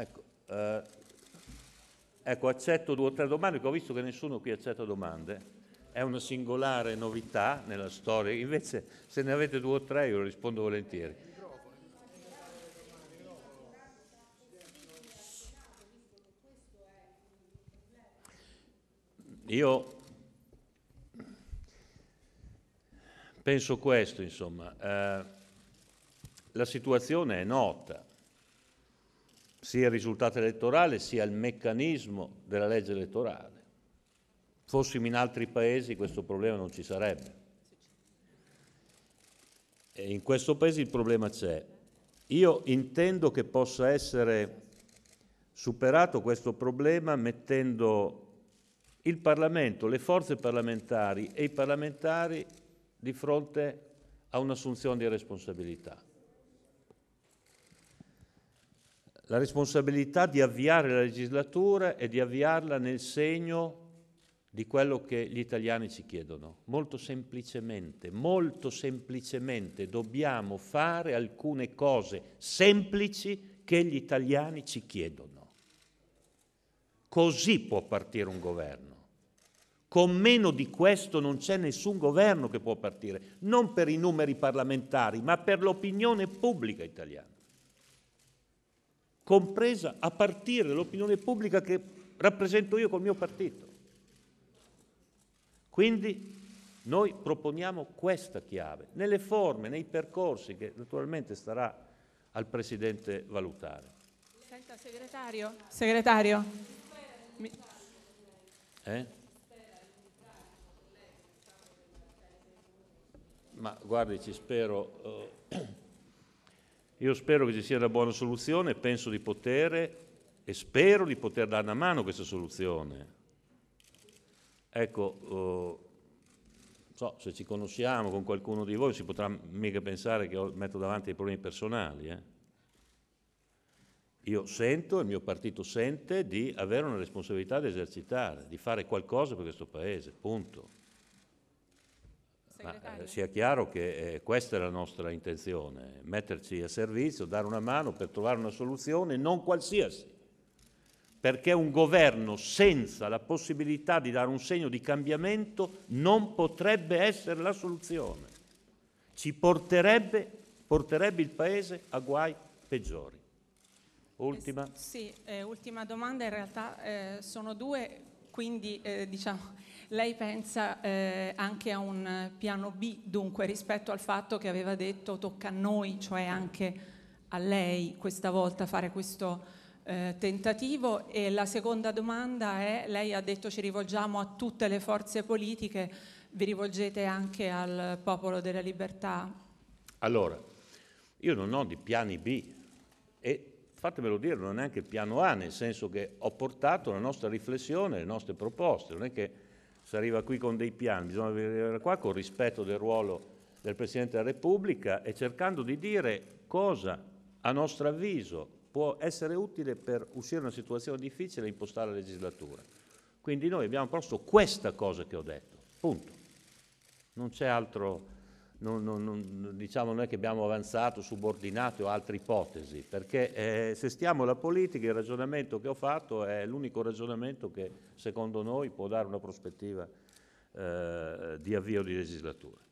Ecco, eh, ecco, accetto due o tre domande, perché ho visto che nessuno qui accetta domande. È una singolare novità nella storia, invece se ne avete due o tre io rispondo volentieri. Io penso questo, insomma, eh, la situazione è nota sia il risultato elettorale sia il meccanismo della legge elettorale. Fossimo in altri paesi questo problema non ci sarebbe. E in questo paese il problema c'è. Io intendo che possa essere superato questo problema mettendo il Parlamento, le forze parlamentari e i parlamentari di fronte a un'assunzione di responsabilità. la responsabilità di avviare la legislatura e di avviarla nel segno di quello che gli italiani ci chiedono. Molto semplicemente, molto semplicemente dobbiamo fare alcune cose semplici che gli italiani ci chiedono. Così può partire un governo. Con meno di questo non c'è nessun governo che può partire, non per i numeri parlamentari, ma per l'opinione pubblica italiana compresa a partire dall'opinione pubblica che rappresento io col mio partito. Quindi noi proponiamo questa chiave, nelle forme, nei percorsi che naturalmente starà al Presidente valutare. Senta, segretario, segretario. Eh? Ma guardi, ci spero, eh, io spero che ci sia una buona soluzione, penso di poter e spero di poter dare una mano a questa soluzione. Ecco, eh, so, se ci conosciamo con qualcuno di voi si potrà mica pensare che metto davanti i problemi personali. Eh. Io sento, il mio partito sente di avere una responsabilità di esercitare, di fare qualcosa per questo Paese, punto. Ma, eh, sia chiaro che eh, questa è la nostra intenzione, metterci a servizio, dare una mano per trovare una soluzione, non qualsiasi, perché un governo senza la possibilità di dare un segno di cambiamento non potrebbe essere la soluzione, ci porterebbe, porterebbe il Paese a guai peggiori. Ultima? Eh, sì, ultima domanda, in realtà eh, sono due quindi eh, diciamo, lei pensa eh, anche a un piano B, dunque, rispetto al fatto che aveva detto tocca a noi, cioè anche a lei questa volta fare questo eh, tentativo. E la seconda domanda è, lei ha detto ci rivolgiamo a tutte le forze politiche, vi rivolgete anche al popolo della libertà? Allora, io non ho di piani B e fatemelo dire, non è neanche il piano A, nel senso che ho portato la nostra riflessione, le nostre proposte, non è che si arriva qui con dei piani, bisogna arrivare qua con rispetto del ruolo del Presidente della Repubblica e cercando di dire cosa a nostro avviso può essere utile per uscire da una situazione difficile e impostare la legislatura. Quindi noi abbiamo proposto questa cosa che ho detto, punto. Non c'è altro non, non, non, diciamo non è che abbiamo avanzato subordinate o altre ipotesi, perché eh, se stiamo alla politica il ragionamento che ho fatto è l'unico ragionamento che secondo noi può dare una prospettiva eh, di avvio di legislatura.